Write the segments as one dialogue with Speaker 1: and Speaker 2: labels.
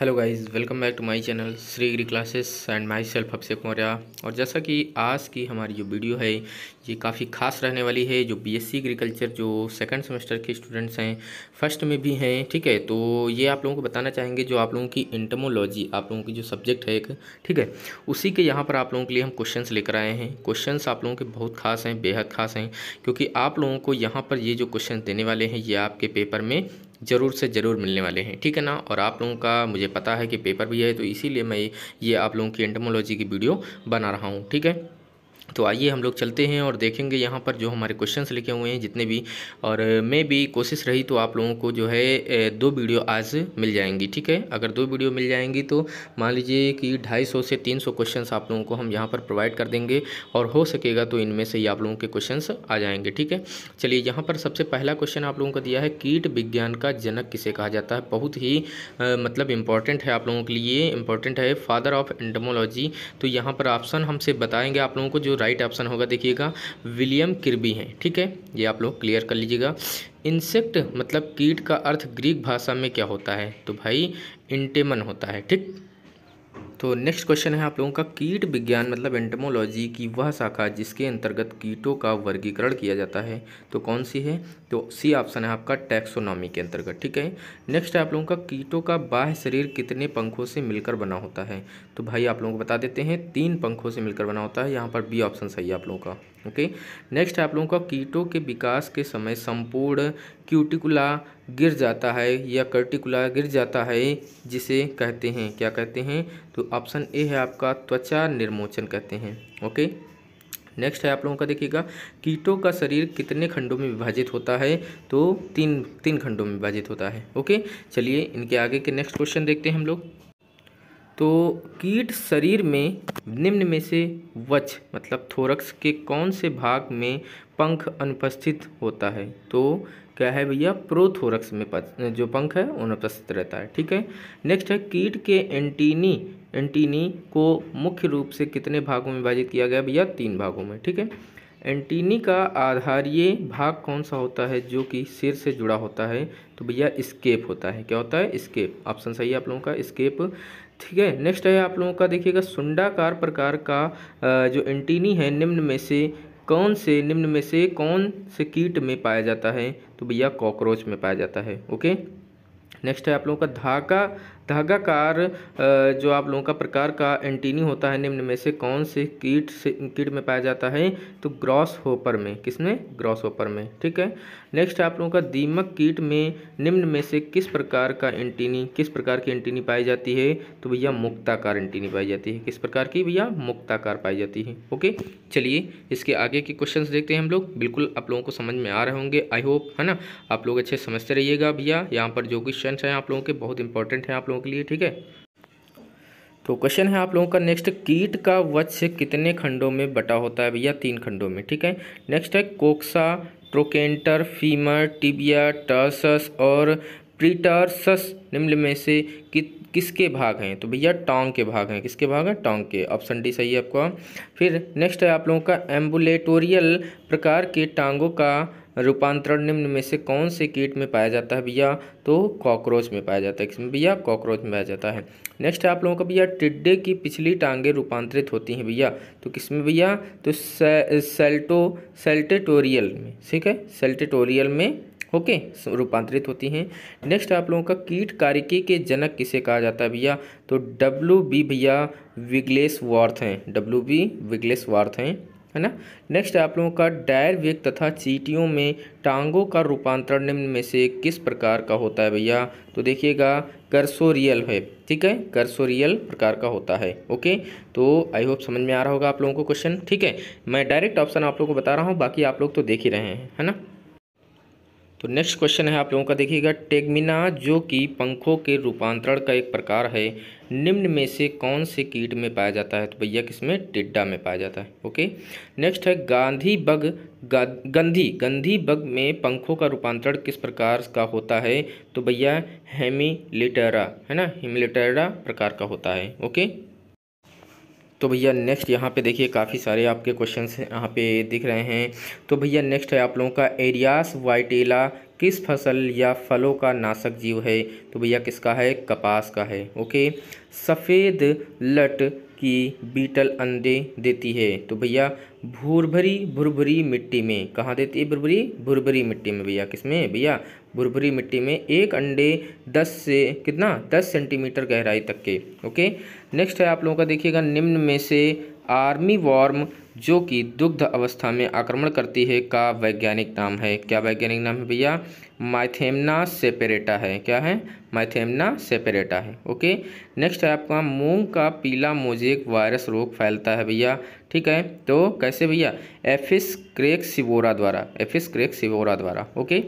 Speaker 1: hello guys welcome back to my channel Shri Giri classes and myself से कुमारिया और जैसा कि आज की हमारी जो वीडियो है ये काफ़ी खास रहने वाली है जो बीएससी एग्रीकल्चर जो सेकंड सेमेस्टर के स्टूडेंट्स हैं फर्स्ट में भी हैं ठीक है तो ये आप लोगों को बताना चाहेंगे जो आप लोगों की इंटमोलॉजी आप लोगों की जो सब्जेक्ट है एक ठीक है उसी के यहाँ पर आप लोगों के लिए हम क्वेश्चन लेकर आए हैं क्वेश्चन आप लोगों के बहुत खास हैं बेहद खास हैं क्योंकि आप लोगों को यहाँ पर ये जो क्वेश्चन देने वाले हैं ये आपके पेपर में ज़रूर से ज़रूर मिलने वाले हैं ठीक है ना और आप लोगों का मुझे पता है कि पेपर भी है तो इसीलिए मैं ये आप लोगों की एंटमोलॉजी की वीडियो बना रहा हूँ ठीक है तो आइए हम लोग चलते हैं और देखेंगे यहाँ पर जो हमारे क्वेश्चंस लिखे हुए हैं जितने भी और मैं भी कोशिश रही तो आप लोगों को जो है दो वीडियो आज मिल जाएंगी ठीक है अगर दो वीडियो मिल जाएंगी तो मान लीजिए कि ढाई सौ से तीन सौ क्वेश्चंस आप लोगों को हम यहाँ पर प्रोवाइड कर देंगे और हो सकेगा तो इनमें से ही आप लोगों के क्वेश्चन आ जाएंगे ठीक है चलिए यहाँ पर सबसे पहला क्वेश्चन आप लोगों का दिया है कीट विज्ञान का जनक किसे कहा जाता है बहुत ही मतलब इम्पॉर्टेंट है आप लोगों के लिए इम्पॉर्टेंट है फादर ऑफ एंडमोलॉजी तो यहाँ पर ऑप्शन हमसे बताएंगे आप लोगों को जो राइट ऑप्शन होगा देखिएगा विलियम किरबी हैं ठीक है ये आप लोग क्लियर कर लीजिएगा इंसेक्ट मतलब कीट का अर्थ ग्रीक भाषा में क्या होता है तो भाई इंटेमन होता है ठीक तो नेक्स्ट क्वेश्चन है आप लोगों का कीट विज्ञान मतलब एंटमोलॉजी की वह शाखा जिसके अंतर्गत कीटों का वर्गीकरण किया जाता है तो कौन सी है तो सी ऑप्शन है आपका टैक्सोनॉमी के अंतर्गत ठीक है नेक्स्ट है आप लोगों का कीटों का बाह्य शरीर कितने पंखों से मिलकर बना होता है तो भाई आप लोगों को बता देते हैं तीन पंखों से मिलकर बना होता है यहाँ पर बी ऑप्शन सही है आप लोगों का ओके नेक्स्ट आप लोगों का कीटों के विकास के समय संपूर्ण क्यूटिकुला गिर जाता है या कर्टिकुला गिर जाता है जिसे कहते हैं क्या कहते हैं तो ऑप्शन ए है आपका त्वचा निर्मोचन कहते हैं ओके नेक्स्ट है आप लोगों का देखिएगा कीटों का शरीर कितने खंडों में विभाजित होता है तो तीन तीन खंडों में विभाजित होता है ओके चलिए इनके आगे के नेक्स्ट क्वेश्चन देखते हैं हम लोग तो कीट शरीर में निम्न में से वच मतलब थोरक्स के कौन से भाग में पंख अनुपस्थित होता है तो क्या है भैया प्रोथोरक्स में जो पंख है अनुपस्थित रहता है ठीक है नेक्स्ट है कीट के एंटीनी एंटीनी को मुख्य रूप से कितने भागों में विभाजित किया गया भैया तीन भागों में ठीक है एंटीनी का आधारीय भाग कौन सा होता है जो कि सिर से जुड़ा होता है तो भैया स्केप होता है क्या होता है स्केप ऑप्शन सही है आप लोगों का स्केप ठीक है नेक्स्ट है आप लोगों का देखिएगा सुंडाकार प्रकार का जो एंटीनी है निम्न में से कौन से निम्न में से कौन से कीट में पाया जाता है तो भैया कॉकरोच में पाया जाता है ओके नेक्स्ट है आप लोगों का धागा धागा कार जो आप लोगों का प्रकार का एंटीनी होता है निम्न में से कौन से कीट से कीट में पाया जाता है तो ग्रॉस होपर में किसमें ग्रॉस होपर में ठीक है नेक्स्ट आप लोगों का दीमक कीट में निम्न में से किस प्रकार का एंटीनी किस प्रकार की एंटीनी पाई जाती है तो भैया मुक्ताकार एंटीनी पाई जाती है किस प्रकार की भैया मुक्ताकार पाई जाती है ओके चलिए इसके आगे के क्वेश्चन देखते हैं हम लोग बिल्कुल आप लोगों को समझ में आ रहे होंगे आई होप है ना आप लोग अच्छे समझते रहिएगा भैया यहाँ पर जो क्वेश्चन हैं आप लोगों के बहुत इंपॉर्टेंट हैं आप लोगों लोगों के लिए ठीक है तो क्वेश्चन है आप लोगों का नेक्स्ट कीट का वत्स कितने खंडों में बटा होता है भैया तीन खंडों में ठीक है नेक्स्ट है coxa trochanter femur tibia tarsus और प्रीटर्सस निम्न में से कि, किसके भाग हैं तो भैया टोंग के भाग हैं किसके भाग हैं टोंग के ऑप्शन डी सही है आपका फिर नेक्स्ट है आप लोगों का एम्बुलेटोरियल प्रकार के टांगों का रूपांतरण निम्न में से कौन से कीट में पाया जाता है भैया तो कॉकरोच में पाया जाता है किसमें भैया कॉकरोच में पाया जाता है नेक्स्ट आप लोगों का भैया टिड्डे की पिछली टांगें रूपांतरित होती हैं भैया तो किसमें भैया तो से, सेल्टो सेल्टेटोरियल में ठीक है सेल्टेटोरियल में ओके रूपांतरित होती हैं नेक्स्ट आप लोगों का कीट कारिकी के जनक किसे कहा जाता है भैया तो डब्ल्यू बी भैया विग्लेस वार्थ हैं डब्ल्यू बी विग्लेस वार्थ हैं है ना नेक्स्ट आप लोगों का डायर वेग तथा चीटियों में टांगों का रूपांतरण निम्न में से किस प्रकार का होता है भैया तो देखिएगा कर्सोरियल है ठीक है कर्सोरियल प्रकार का होता है ओके तो आई होप समझ में आ रहा होगा आप लोगों को क्वेश्चन ठीक है मैं डायरेक्ट ऑप्शन आप लोगों को बता रहा हूँ बाकी आप लोग तो देख ही रहे हैं है ना तो नेक्स्ट क्वेश्चन है आप लोगों का देखिएगा टेगमिना जो कि पंखों के रूपांतरण का एक प्रकार है निम्न में से कौन से कीट में पाया जाता है तो भैया किसमें टिड्डा में पाया जाता है ओके नेक्स्ट है गांधी बग गा, गंधी गंधी बग में पंखों का रूपांतरण किस प्रकार का होता है तो भैया हेमिलिटेरा है ना हेमिलिटेरा प्रकार का होता है ओके तो भैया नेक्स्ट यहाँ पे देखिए काफ़ी सारे आपके क्वेश्चन यहाँ पे दिख रहे हैं तो भैया नेक्स्ट है आप लोगों का एरियास वाइटेला किस फसल या फलों का नाशक जीव है तो भैया किसका है कपास का है ओके सफ़ेद लट की बीटल अंडे देती है तो भैया भूरभरी भुरभरी मिट्टी में कहाँ देती है भुरभरी भुरभरी मिट्टी में भैया किसमें भैया भुरभरी मिट्टी में एक अंडे दस से कितना दस सेंटीमीटर गहराई तक के ओके नेक्स्ट है आप लोगों का देखिएगा निम्न में से आर्मी वॉर्म जो कि दुग्ध अवस्था में आक्रमण करती है का वैज्ञानिक नाम है क्या वैज्ञानिक नाम है भैया माइथेमना सेपेरेटा है क्या है माइथेमना सेपेरेटा है ओके नेक्स्ट है आपका मूंग का पीला मोजेक वायरस रोग फैलता है भैया ठीक है तो कैसे भैया एफिस क्रेक सिवोरा द्वारा एफिस क्रेक सिवोरा द्वारा ओके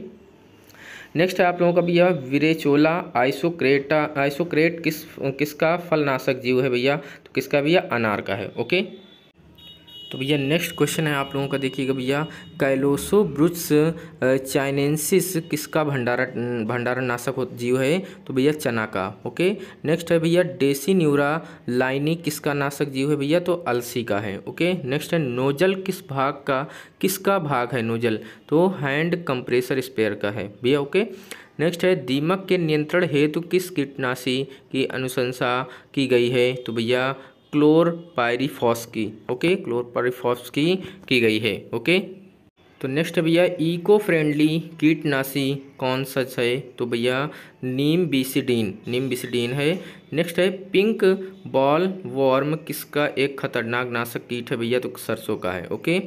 Speaker 1: नेक्स्ट है आप लोगों का भैया विरेचोला आइसोक्रेटा आइसोक्रेट किस किसका फलनाशक जीव है भैया तो किसका भैया अनार का है ओके तो भैया नेक्स्ट क्वेश्चन है आप लोगों का देखिएगा भैया कैलोसो ब्रुट्स चाइनेंसिस किसका भंडारा भंडारण नाशक जीव है तो भैया चना का ओके नेक्स्ट है भैया डेसी न्यूरा लाइनी किसका नाशक जीव है भैया तो अलसी का है ओके नेक्स्ट है नोजल किस भाग का किसका भाग है नोजल तो हैंड कंप्रेसर स्पेयर का है भैया ओके नेक्स्ट है दीमक के नियंत्रण हेतु किस कीटनाशी की अनुशंसा की गई है तो भैया क्लोरपायरीफॉस की ओके क्लोरपायरीफॉस की की गई है ओके तो नेक्स्ट भैया इको फ्रेंडली कीटनाशी कौन सा है तो भैया नीम बीसीडीन नीम बीसीडीन है नेक्स्ट है पिंक बॉल वॉर्म किसका एक खतरनाक नाशक कीट है भैया तो सरसों का है ओके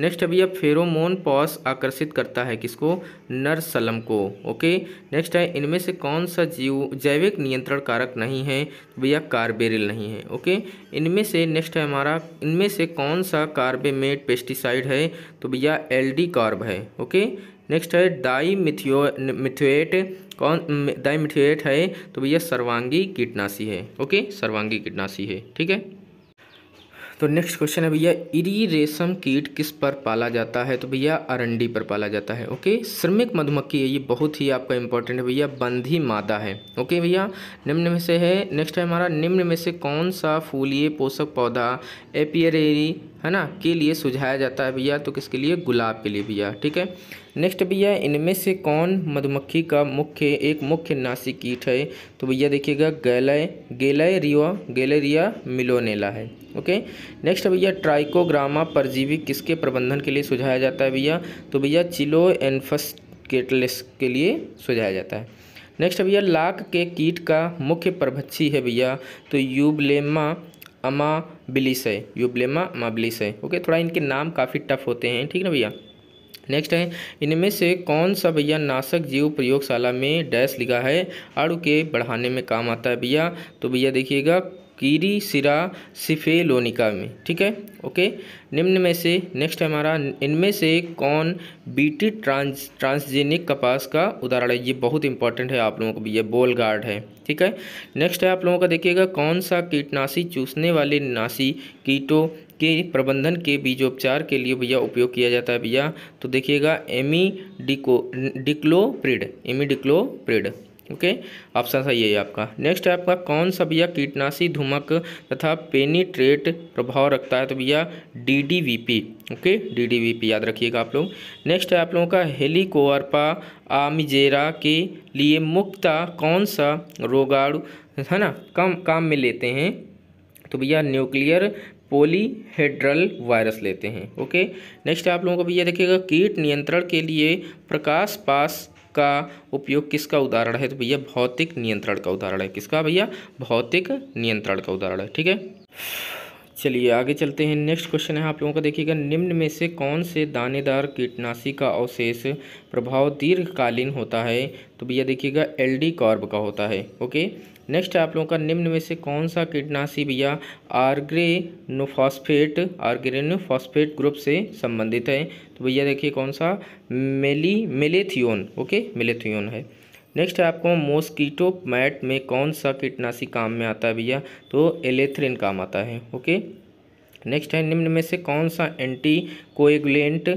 Speaker 1: नेक्स्ट है भैया फेरोमोन पॉस आकर्षित करता है किसको नरसलम को ओके नेक्स्ट है इनमें से कौन सा जीव जैविक नियंत्रण कारक नहीं है तो भैया कार्बेरिल नहीं है ओके इनमें से नेक्स्ट है हमारा इनमें से कौन सा कार्बेमेट पेस्टिसाइड है तो भैया एल कार्ब है ओके नेक्स्ट है डाई मिथियो मिथियोएट कौन डाई मिथुएट है तो भैया सर्वांगी कीटनाशी है ओके सर्वांगी कीटनाशी है ठीक है तो नेक्स्ट क्वेश्चन है भैया इरी रेशम कीट किस पर पाला जाता है तो भैया अरंडी पर पाला जाता है ओके श्रमिक मधुमक्खी है ये बहुत ही आपका इंपॉर्टेंट है भैया बंधी मादा है ओके भैया निम्न में से है नेक्स्ट है हमारा निम्न में से कौन सा फूलिए पोषक पौधा एपियरेरी है ना के लिए सुझाया जाता है भैया तो किसके लिए गुलाब के लिए भैया ठीक है नेक्स्ट भैया इनमें से कौन मधुमक्खी का मुख्य एक मुख्य नासिक कीट है तो भैया देखिएगा गैलय गैलरिया गेलेरिया मिलोनेला है ओके नेक्स्ट भैया ट्राइकोग्रामा परजीवी किसके प्रबंधन के लिए सुझाया जाता है भैया तो भैया चिलो एनफस्केटलिस के लिए सुझाया जाता है नेक्स्ट भैया लाख के कीट का मुख्य प्रभक्षी है भैया तो यूबलेमा अमाबिलिस है यूब्लेमा अमाबिलिस है ओके थोड़ा इनके नाम काफ़ी टफ होते हैं ठीक है भैया नेक्स्ट है इनमें से कौन सा भैया नाशक जीव प्रयोगशाला में डैश लिखा है आड़ू के बढ़ाने में काम आता है भैया तो भैया देखिएगा कीरी सिरा सिफेलोनिका में ठीक है ओके निम्न में से नेक्स्ट हमारा इनमें से कौन बीटी ट्रांस ट्रांसजेनिक कपास का उदाहरण है ये बहुत इंपॉर्टेंट है आप लोगों को भी ये बोल गार्ड है ठीक है नेक्स्ट है आप लोगों का देखिएगा कौन सा कीटनाशी चूसने वाले नासी कीटों के प्रबंधन के बीजोपचार के लिए भैया उपयोग किया जाता है भैया तो देखिएगा imi dico dicloprid imidacloprid okay option सही है आपका नेक्स्ट है आपका कौन सा भैया कीटनाशी धुमक तथा पेनीट्रेट प्रभाव रखता है तो भैया डीडीवीपी ओके डीडीवीपी याद रखिएगा आप लोग नेक्स्ट है आप लोगों का हेलीकोअरपा आमिजेरा के लिए मुक्ता कौन सा रोगाणु है ना कम काम में लेते हैं तो भैया न्यूक्लियर पोलीहेड्रल वायरस लेते हैं ओके नेक्स्ट आप लोगों को भैया देखिएगा कीट नियंत्रण के लिए प्रकाश पास का उपयोग किसका उदाहरण है तो भैया भौतिक नियंत्रण का उदाहरण है किसका भैया भौतिक नियंत्रण का उदाहरण है ठीक है चलिए आगे चलते हैं नेक्स्ट क्वेश्चन है आप लोगों का देखिएगा निम्न में से कौन से दानेदार कीटनाशी का अवशेष प्रभाव दीर्घकालीन होता है तो भैया देखिएगा एल डी कॉर्ब का होता है ओके नेक्स्ट है आप लोगों का निम्न में से कौन सा कीटनाशी भैया आर्ग्रेनोफॉस्फेट आर्ग्रेनोफॉस्फेट ग्रुप से संबंधित है तो भैया देखिए कौन सा मेली मेलेथियोन ओके मेलेथियोन है नेक्स्ट है आपको मॉस्कीटो मैट में कौन सा कीटनाशी काम में आता है भैया तो एलेथ्रिन काम आता है ओके नेक्स्ट है निम्न में से कौन सा एंटी कोएगुलेंट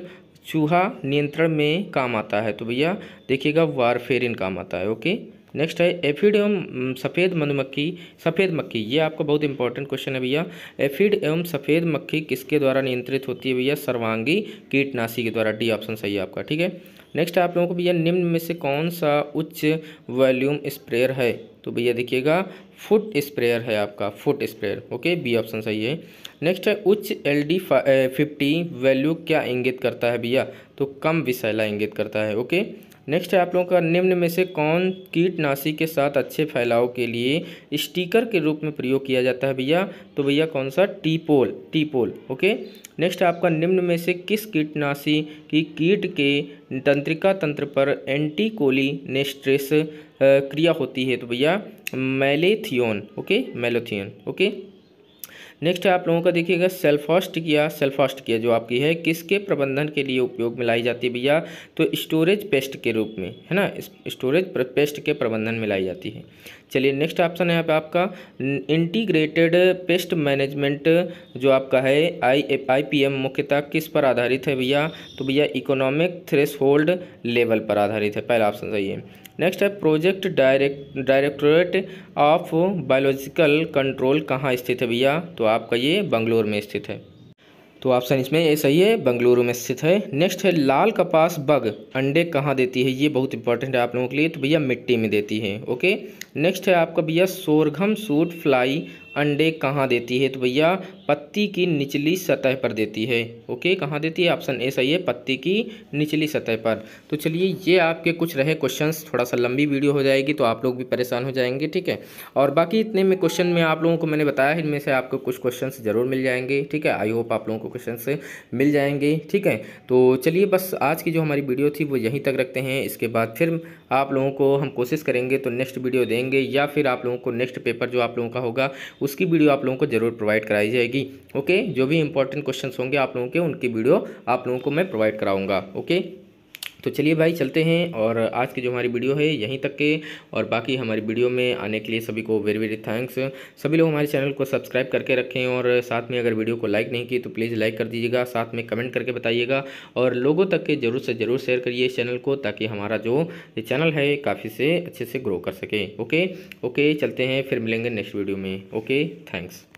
Speaker 1: चूहा नियंत्रण में काम आता है तो भैया देखिएगा वारफेरिन काम आता है ओके नेक्स्ट है एफिड एवं सफ़ेद मधुमक्खी सफ़ेद मक्खी ये आपका बहुत इंपॉर्टेंट क्वेश्चन है भैया एफिड एवं सफ़ेद मक्खी किसके द्वारा नियंत्रित होती है भैया सर्वांगी कीटनाशी के द्वारा डी ऑप्शन सही है आपका ठीक है नेक्स्ट आप लोगों को भैया निम्न में से कौन सा उच्च वॉल्यूम स्प्रेयर है तो भैया देखिएगा फुट स्प्रेयर है आपका foot sprayer okay B option सही है नेक्स्ट है उच्च एल डी फिफ्टी वैल्यू क्या इंगित करता है भैया तो कम विशैला इंगित करता है ओके नेक्स्ट है आप लोगों का निम्न में से कौन कीटनाशी के साथ अच्छे फैलाव के लिए स्टीकर के रूप में प्रयोग किया जाता है भैया तो भैया कौन सा टीपोल टीपोल ओके नेक्स्ट आपका निम्न में से किस कीटनाशी की कीट के तंत्रिका तंत्र पर एंटीकोली नेस्ट्रेस क्रिया होती है तो भैया malathion okay malathion okay next आप लोगों का देखिएगा सेल्फॉस्ट किया सेल्फॉस्ट किया जो आपकी है किसके प्रबंधन के लिए उपयोग में लाई जाती है भैया तो स्टोरेज पेस्ट के रूप में है ना स्टोरेज पेस्ट के प्रबंधन में लाई जाती है चलिए नेक्स्ट ऑप्शन है आपका इंटीग्रेटेड पेस्ट मैनेजमेंट जो आपका है आई आई पी एम मुख्यतः किस पर आधारित है भैया तो भैया इकोनॉमिक थ्रेस लेवल पर आधारित है पहला ऑप्शन सही है नेक्स्ट है project direct directorate of biological control कहाँ स्थित है भैया तो आपका ये बंगलोर में स्थित है तो ऑप्शन इसमें ये सही है बंगलुरु में स्थित है नेक्स्ट है लाल कपास बग अंडे कहाँ देती है ये बहुत इंपॉर्टेंट है आप लोगों के लिए तो भैया मिट्टी में देती है ओके नेक्स्ट है आपका भैया सोरघम सूट फ्लाई अंडे कहाँ देती है तो भैया पत्ती की निचली सतह पर देती है ओके कहाँ देती है ऑप्शन ए सही है पत्ती की निचली सतह पर तो चलिए ये आपके कुछ रहे क्वेश्चंस थोड़ा सा लंबी वीडियो हो जाएगी तो आप लोग भी परेशान हो जाएंगे ठीक है और बाकी इतने में क्वेश्चन में आप लोगों को मैंने बताया इनमें से आपको कुछ क्वेश्चन ज़रूर मिल जाएंगे ठीक है आई होप आप लोगों को क्वेश्चन मिल जाएंगे ठीक है तो चलिए बस आज की जो हमारी वीडियो थी वो यहीं तक रखते हैं इसके बाद फिर आप लोगों को हम कोशिश करेंगे तो नेक्स्ट वीडियो देंगे या फिर आप लोगों को नेक्स्ट पेपर जो आप लोगों का होगा उसकी वीडियो आप लोगों को ज़रूर प्रोवाइड कराई जाएगी ओके जो भी इंपॉर्टेंट क्वेश्चन होंगे आप लोगों के उनकी वीडियो आप लोगों को मैं प्रोवाइड कराऊंगा ओके तो चलिए भाई चलते हैं और आज की जो हमारी वीडियो है यहीं तक के और बाकी हमारी वीडियो में आने के लिए सभी को वेरी वेरी थैंक्स सभी लोग हमारे चैनल को सब्सक्राइब करके रखें और साथ में अगर वीडियो को लाइक नहीं की तो प्लीज़ लाइक कर दीजिएगा साथ में कमेंट करके बताइएगा और लोगों तक के ज़रूर से ज़रूर शेयर करिए इस चैनल को ताकि हमारा जो ये चैनल है काफ़ी से अच्छे से ग्रो कर सके ओके ओके चलते हैं फिर मिलेंगे नेक्स्ट वीडियो में ओके थैंक्स